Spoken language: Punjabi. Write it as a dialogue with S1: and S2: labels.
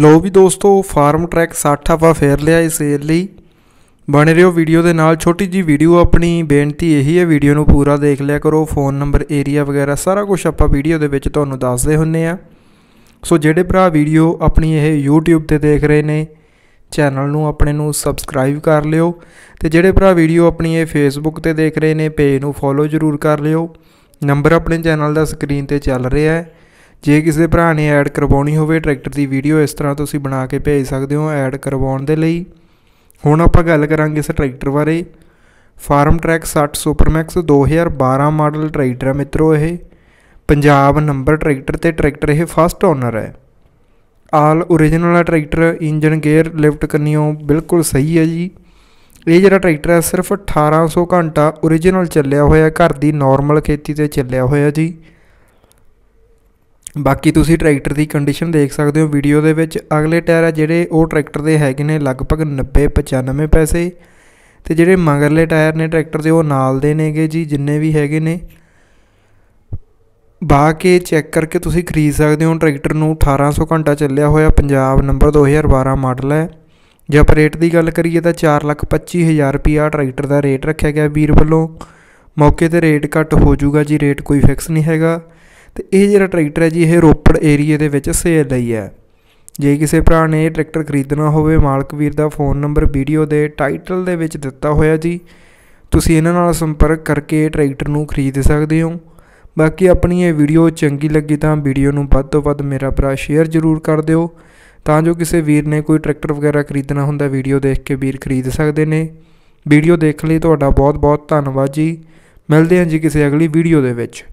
S1: ਲੋ ਵੀ ਦੋਸਤੋ ਫਾਰਮ ਟਰੈਕ 60 ਆਪਾਂ ਫੇਰ ਲਿਆ ਇਸ ਸੇਲ ਲਈ ਬਣ ਰਹੇ ਵੀਡੀਓ ਦੇ ਨਾਲ ਛੋਟੀ ਜੀ ਵੀਡੀਓ ਆਪਣੀ ਬੇਨਤੀ ਇਹੀ ਹੈ ਵੀਡੀਓ ਨੂੰ ਪੂਰਾ ਦੇਖ ਲਿਆ ਕਰੋ ਫੋਨ ਨੰਬਰ ਏਰੀਆ ਵਗੈਰਾ ਸਾਰਾ ਕੁਝ ਆਪਾਂ ਵੀਡੀਓ ਦੇ ਵਿੱਚ ਤੁਹਾਨੂੰ ਦੱਸਦੇ ਹੁੰਨੇ ਆ ਸੋ ਜਿਹੜੇ ਭਰਾ ਵੀਡੀਓ ਆਪਣੀ ਇਹ YouTube ਤੇ ਦੇਖ ਰਹੇ ਨੇ ਚੈਨਲ ਨੂੰ ਆਪਣੇ ਨੂੰ ਸਬਸਕ੍ਰਾਈਬ ਕਰ ਲਿਓ ਤੇ ਜਿਹੜੇ ਭਰਾ ਵੀਡੀਓ ਆਪਣੀ ਇਹ Facebook ਤੇ ਦੇਖ ਰਹੇ ਨੇ ਪੇਜ ਨੂੰ ਫੋਲੋ ਜ਼ਰੂਰ ਕਰ ਲਿਓ ਨੰਬਰ ਆਪਣੇ ਚੈਨਲ ਦਾ ਸਕਰੀਨ ਤੇ ਚੱਲ ਰਿਹਾ ਹੈ ਜੇ ਕਿਸੇ ਭਰਾ ਨੇ ਐਡ ਕਰਵਾਉਣੀ ਹੋਵੇ ਟਰੈਕਟਰ ਦੀ ਵੀਡੀਓ ਇਸ ਤਰ੍ਹਾਂ ਤੁਸੀਂ ਬਣਾ ਕੇ ਭੇਜ ਸਕਦੇ ਹੋ ਐਡ ਕਰਵਾਉਣ ਦੇ ਲਈ ਹੁਣ ਆਪਾਂ ਗੱਲ ਕਰਾਂਗੇ ਇਸ ਟਰੈਕਟਰ ਬਾਰੇ Farmtrac 60 supermax 2012 model tractor ਹੈ ਮਿੱਤਰੋ ਇਹ ਪੰਜਾਬ ਨੰਬਰ ਟਰੈਕਟਰ ਤੇ ਟਰੈਕਟਰ ਇਹ ਫਸਟ ਓਨਰ ਹੈ all origignal tractor engine gear lift ਕੰਨੀਓ ਬਿਲਕੁਲ ਸਹੀ ਹੈ ਜੀ ਇਹ ਜਿਹੜਾ ਟਰੈਕਟਰ ਹੈ ਸਿਰਫ 1800 ਘੰਟਾ origignal ਚੱਲਿਆ ਹੋਇਆ ਘਰ ਦੀ ਨਾਰਮਲ ਖੇਤੀ ਤੇ ਚੱਲਿਆ ਹੋਇਆ ਜੀ ਬਾਕੀ ਤੁਸੀਂ ਟਰੈਕਟਰ ਦੀ ਕੰਡੀਸ਼ਨ ਦੇਖ ਸਕਦੇ ਹੋ ਵੀਡੀਓ ਦੇ ਵਿੱਚ ਅਗਲੇ ਟਾਇਰ ਆ ਜਿਹੜੇ ਉਹ ਟਰੈਕਟਰ ਦੇ ਹੈਗੇ ਨੇ ਲਗਭਗ 90 95 ਪੈਸੇ ਤੇ ਜਿਹੜੇ ਮਗਰਲੇ ਟਾਇਰ ਨੇ ਟਰੈਕਟਰ ਦੇ ਉਹ ਨਾਲ ਦੇ ਨੇਗੇ ਜੀ ਜਿੰਨੇ ਵੀ ਹੈਗੇ ਨੇ ਬਾ ਕੇ ਚੈੱਕ ਕਰਕੇ ਤੁਸੀਂ ਖਰੀਦ ਸਕਦੇ ਹੋ ਟਰੈਕਟਰ ਨੂੰ 1800 ਘੰਟਾ ਚੱਲਿਆ ਹੋਇਆ ਪੰਜਾਬ ਨੰਬਰ 2012 ਮਾਡਲ ਹੈ ਜੇ ਆਪ ਦੀ ਗੱਲ ਕਰੀਏ ਤਾਂ 425000 ਰੁਪਿਆ ਟਰੈਕਟਰ ਦਾ ਰੇਟ ਰੱਖਿਆ ਗਿਆ ਵੀਰ ਵੱਲੋਂ ਮੌਕੇ ਤੇ ਰੇਟ ਘੱਟ ਹੋ ਜਾਊਗਾ ਜੀ ਰੇਟ ਕੋਈ ਫਿਕਸ ਨਹੀਂ ਹੈਗਾ ਤੇ ਇਹ ਜਿਹੜਾ ਟਰੈਕਟਰ ਹੈ ਜੀ ਇਹ ਰੋਪੜ ਏਰੀਆ ਦੇ ਵਿੱਚ ਸੇਲ ਲਈ ਹੈ ਜੇ ਕਿਸੇ ਭਰਾ ਨੇ ਇਹ ਟਰੈਕਟਰ ਖਰੀਦਣਾ ਹੋਵੇ ਮਾਲਕ ਵੀਰ ਦਾ ਫੋਨ ਨੰਬਰ ਵੀਡੀਓ ਦੇ ਟਾਈਟਲ ਦੇ ਵਿੱਚ ਦਿੱਤਾ ਹੋਇਆ ਜੀ ਤੁਸੀਂ ਇਹਨਾਂ ਨਾਲ ਸੰਪਰਕ ਕਰਕੇ ਟਰੈਕਟਰ ਨੂੰ ਖਰੀਦ ਸਕਦੇ ਹੋ ਬਾਕੀ ਆਪਣੀ ਇਹ ਵੀਡੀਓ ਚੰਗੀ ਲੱਗੀ ਤਾਂ ਵੀਡੀਓ ਨੂੰ ਵੱਧ ਤੋਂ ਵੱਧ ਮੇਰਾ ਭਰਾ ਸ਼ੇਅਰ ਜ਼ਰੂਰ ਕਰ ਦਿਓ ਤਾਂ ਜੋ ਕਿਸੇ ਵੀਰ ਨੇ ਕੋਈ ਟਰੈਕਟਰ ਵਗੈਰਾ ਖਰੀਦਣਾ ਹੁੰਦਾ ਵੀਡੀਓ ਦੇਖ ਕੇ ਵੀਰ ਖਰੀਦ ਸਕਦੇ ਨੇ ਵੀਡੀਓ ਦੇਖ ਲਈ ਤੁਹਾਡਾ ਬਹੁਤ ਬਹੁਤ ਧੰਨਵਾਦ ਜੀ ਮਿਲਦੇ ਹਾਂ ਜੀ ਕਿਸੇ ਅਗਲੀ ਵੀਡੀਓ ਦੇ ਵਿੱਚ